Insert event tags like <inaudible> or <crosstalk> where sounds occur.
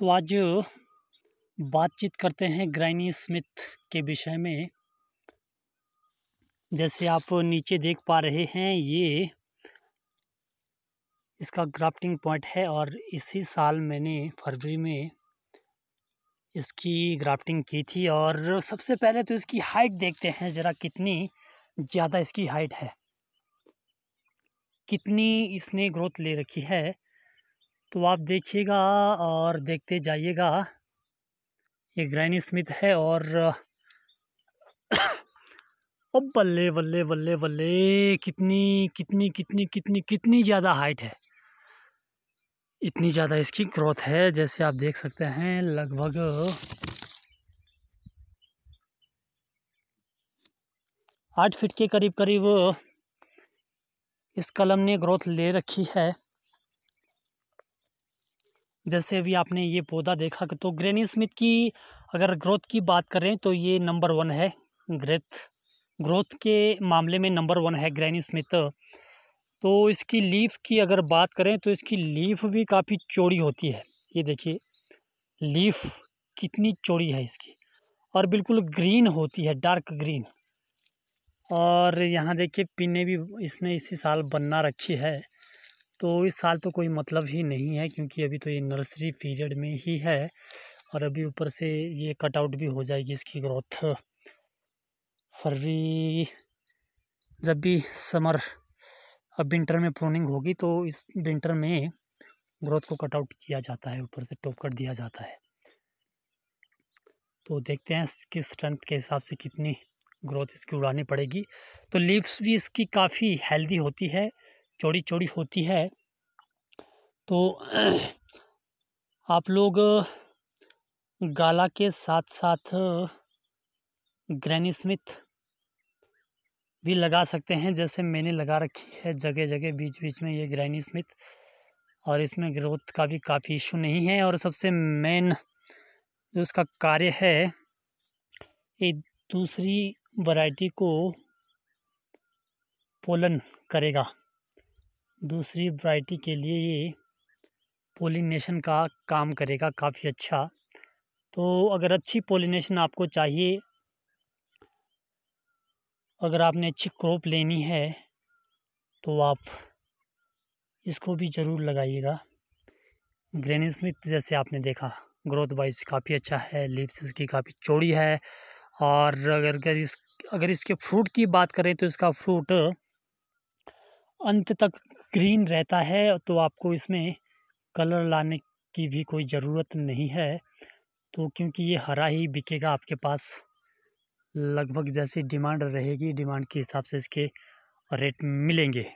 तो आज बातचीत करते हैं ग्राइनी स्मिथ के विषय में जैसे आप नीचे देख पा रहे हैं ये इसका ग्राफ्टिंग पॉइंट है और इसी साल मैंने फरवरी में इसकी ग्राफ्टिंग की थी और सबसे पहले तो इसकी हाइट देखते हैं ज़रा कितनी ज़्यादा इसकी हाइट है कितनी इसने ग्रोथ ले रखी है तो आप देखिएगा और देखते जाइएगा ये ग्रैनी स्मिथ है और <coughs> अब बल्ले बल्ले बल्ले बल्ले कितनी कितनी कितनी कितनी कितनी ज़्यादा हाइट है इतनी ज़्यादा इसकी ग्रोथ है जैसे आप देख सकते हैं लगभग आठ फीट के करीब करीब इस कलम ने ग्रोथ ले रखी है जैसे अभी आपने ये पौधा देखा तो ग्रेनी स्मिथ की अगर ग्रोथ की बात करें तो ये नंबर वन है ग्रेथ ग्रोथ के मामले में नंबर वन है ग्रैनी स्मिथ तो इसकी लीफ की अगर बात करें तो इसकी लीफ भी काफ़ी चौड़ी होती है ये देखिए लीफ कितनी चौड़ी है इसकी और बिल्कुल ग्रीन होती है डार्क ग्रीन और यहाँ देखिए पीने भी इसने इसी साल बनना रखी है तो इस साल तो कोई मतलब ही नहीं है क्योंकि अभी तो ये नर्सरी पीरियड में ही है और अभी ऊपर से ये कटआउट भी हो जाएगी इसकी ग्रोथ फरवरी जब भी समर अब विंटर में प्रोनिंग होगी तो इस विंटर में ग्रोथ को कटआउट किया जाता है ऊपर से टॉप कट दिया जाता है तो देखते हैं किस स्ट्रेंथ के हिसाब से कितनी ग्रोथ इसकी उड़ानी पड़ेगी तो लीव्स भी इसकी काफ़ी हेल्दी होती है चौड़ी चौड़ी होती है तो <clears throat> आप लोग गाला के साथ साथ ग्रैनी स्मिथ भी लगा सकते हैं जैसे मैंने लगा रखी है जगह जगह बीच बीच में ये ग्रैनी स्मिथ और इसमें ग्रोथ का भी काफ़ी इशू नहीं है और सबसे मेन जो इसका कार्य है एक दूसरी वैरायटी को पोलन करेगा दूसरी वैरायटी के लिए ये पोलिनेशन का काम करेगा काफ़ी अच्छा तो अगर अच्छी पोलिनेशन आपको चाहिए अगर आपने अच्छी क्रॉप लेनी है तो आप इसको भी ज़रूर लगाइएगा ग्रेनी स्मिथ जैसे आपने देखा ग्रोथ वाइज काफ़ी अच्छा है लिप्स इसकी काफ़ी चौड़ी है और अगर अगर इस अगर इसके फ्रूट की बात करें तो इसका फ्रूट अंत तक ग्रीन रहता है तो आपको इसमें कलर लाने की भी कोई ज़रूरत नहीं है तो क्योंकि ये हरा ही बिकेगा आपके पास लगभग जैसी डिमांड रहेगी डिमांड के हिसाब से इसके रेट मिलेंगे